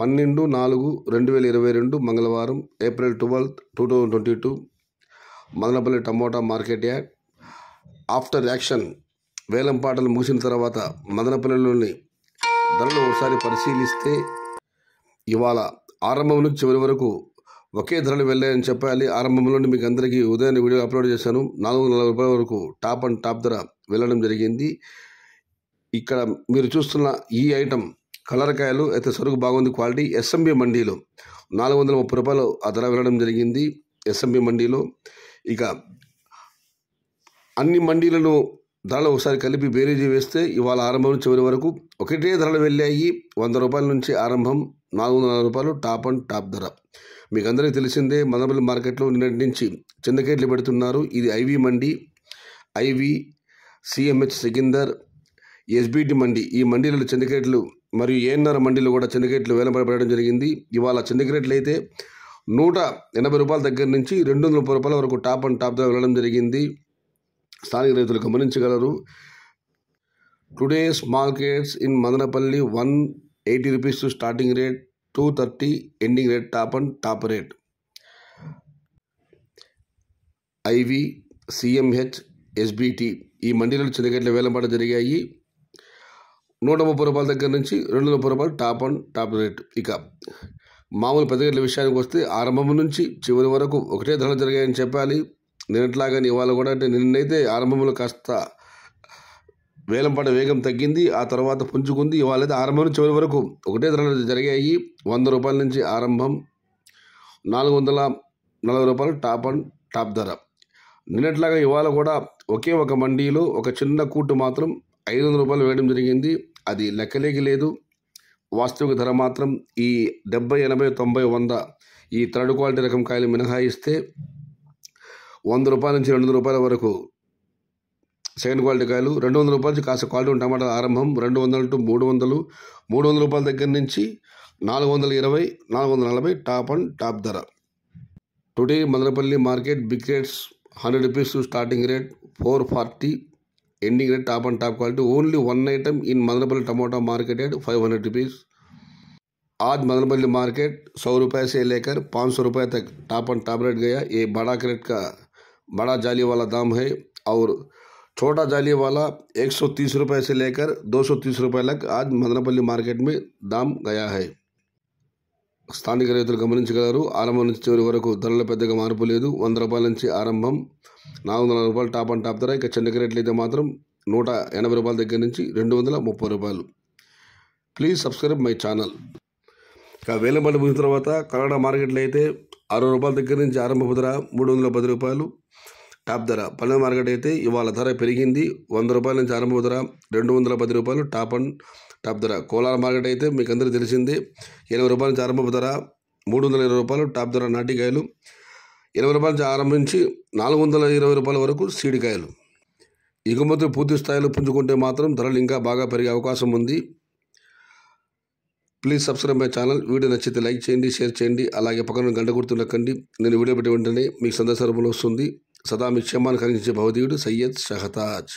పన్నెండు నాలుగు రెండు వేల ఇరవై రెండు మంగళవారం April twelfth two thousand twenty two Madanapalle tomato market yard after action వేలం పాటలు ముగిసిన తర్వాత మదనపల్లిలోని ధరలు ఒకసారి పరిశీలిస్తే ఇవాళ ఆరంభం నుంచి చివరి వరకు ఒకే ధరలు వెళ్ళాయని చెప్పాలి ఆరంభంలోనే మీకు అందరికీ ఉదయాన్నే వీడియో అప్లోడ్ చేశాను నాలుగు నలభై రూపాయల వరకు టాప్ అండ్ టాప్ ధర వెళ్ళడం జరిగింది ఇక్కడ మీరు చూస్తున్న ఈ ఐటమ్ కలరకాయలు అయితే సరుకు బాగుంది క్వాలిటీ ఎస్ఎంబి మండీలో నాలుగు వందల ముప్పై రూపాయలు ఆ ధర వెళ్ళడం జరిగింది ఎస్ఎంబి మండీలో ఇక అన్ని మండీలను ధరలు ఒకసారి కలిపి బేరీజీ వేస్తే ఇవాళ ఆరంభం చివరి వరకు ఒకటే ధరలు వెళ్ళాయి వంద రూపాయల నుంచి ఆరంభం నాలుగు వందల రూపాయలు టాప్ అండ్ టాప్ ధర మీకు అందరికీ తెలిసిందే మదనపల్లి మార్కెట్లో నిన్నటి నుంచి చిందకేట్లు పెడుతున్నారు ఇది ఐవి మండి ఐవి సిఎంహెచ్ సికిందర్ ఎస్బిటి మండి ఈ మండీలలో చిందకేట్లు మరియు ఏఎన్ఆర్ మండీలు కూడా చిందగేట్లు వేలంపడడం జరిగింది ఇవాళ చిందగేట్లు అయితే నూట ఎనభై రూపాయల దగ్గర నుంచి రెండు వందల ముప్పై రూపాయల వరకు టాప్ అండ్ టాప్ ధర వెళ్ళడం జరిగింది స్థానిక రైతులు గమనించగలరు today's markets in Madanapalle one eighty rupees starting rate two thirty ending rate top and top rate IV CMH SBT ఈ మండీలలో చిన్నగట్ల వేలంపాట జరిగాయి నూట ముప్పై రూపాయల దగ్గర నుంచి రెండు ముప్పై రూపాయలు టాప్ అండ్ టాప్ రేట్ ఇక మామూలు పెద్ద రేట్ల విషయానికి వస్తే ఆరంభం నుంచి చివరి వరకు ఒకటే ధరలు జరిగాయని చెప్పాలి నిన్నట్లాగానే ఇవాళ కూడా అంటే నిన్నైతే ఆరంభంలో కాస్త వేలంపాట వేగం తగ్గింది ఆ తర్వాత పుంజుకుంది ఇవాళ అయితే ఆరంభం చివరి వరకు ఒకటే ధరలు జరిగాయి వంద రూపాయల నుంచి ఆరంభం నాలుగు వందల నలభై రూపాయలు టాప్ అండ్ టాప్ ధర నిన్నట్లాగా ఇవాళ కూడా ఒకే ఒక మండీలో ఒక చిన్న కూటు మాత్రం ఐదు వందల రూపాయలు వేయడం జరిగింది అది లెక్కలేకి లేదు వాస్తవిక ధర మాత్రం ఈ డెబ్బై ఎనభై తొంభై వంద ఈ థర్డ్ క్వాలిటీ రకం కాయలు మినహాయిస్తే వంద రూపాయల నుంచి రెండు వందల రూపాయల వరకు సెకండ్ క్వాలిటీ కాయలు రెండు వందల రూపాయల నుంచి కాస్త క్వాలిటీ టమాటాల ఆరంభం రెండు వందల టు మూడు వందలు మూడు వందల రూపాయల దగ్గర నుంచి నాలుగు వందల ఇరవై నాలుగు వందల నలభై టాప్ అండ్ టాప్ ధర today Madanapalle market big rates hundred rupees starting rate four forty ending rate top and top quality only one item in Madanapalli tomato market five hundred rupees आज मदनपल्ली मार्केट सौ रुपये से लेकर पाँच सौ रुपये तक टॉप एंड टॉप रेट गया ये बड़ा क्रेट का बड़ा जाली वाला दाम है और छोटा जाली वाला एक सौ तीस रुपये से लेकर दो सौ तीस रुपये तक आज मदनपल्ली मार्केट में दाम गया है స్థానిక రైతులు గమనించగలరు ఆరంభం నుంచి చివరి వరకు ధరలు పెద్దగా మార్పు లేదు వంద రూపాయల నుంచి ఆరంభం నాలుగు వందల రూపాయలు టాప్ అండ్ టాప్ ధర ఇక చిన్న రేట్లు అయితే మాత్రం నూట ఎనభై రూపాయల దగ్గర నుంచి రెండు వందల ముప్పై రూపాయలు ప్లీజ్ సబ్స్క్రైబ్ మై ఛానల్ ఇక వేలంపాట ముగిన తర్వాత కన్నడ మార్కెట్లో అయితే అరవై రూపాయల దగ్గర నుంచి ఆరంభపు ధర మూడు వందల పది రూపాయలు టాప్ ధర పల్లె మార్కెట్ అయితే ఇవాళ ధర పెరిగింది వంద రూపాయల నుంచి ఆరంభ ధర రెండు వందల పది రూపాయలు టాప్ అండ్ టాప్ ధర కోలాల మార్కెట్ అయితే మీకు అందరూ తెలిసింది ఎనభై రూపాయల నుంచి ఆరంభ ధర మూడు వందల ఇరవై రూపాయలు టాప్ ధర నాటికాయలు ఎనభై రూపాయల నుంచి ఆరంభించి నాలుగు వందల ఇరవై రూపాయల వరకు సీడికాయలు ఎగుమతులు పూర్తి స్థాయిలో పుంజుకుంటే మాత్రం ధరలు ఇంకా బాగా పెరిగే అవకాశం ఉంది please subscribe my channel video నచ్చితే లైక్ చేయండి షేర్ చేయండి అలాగే పక్కన గంట గుర్తు నక్కండి నేను వీడియో పెట్టి వెంటనే మీకు సందేశ రూపంలో వస్తుంది సదా మీ క్షేమాన్ని కలిగించే భవదీయుడు సయ్యద్ షహతాజ్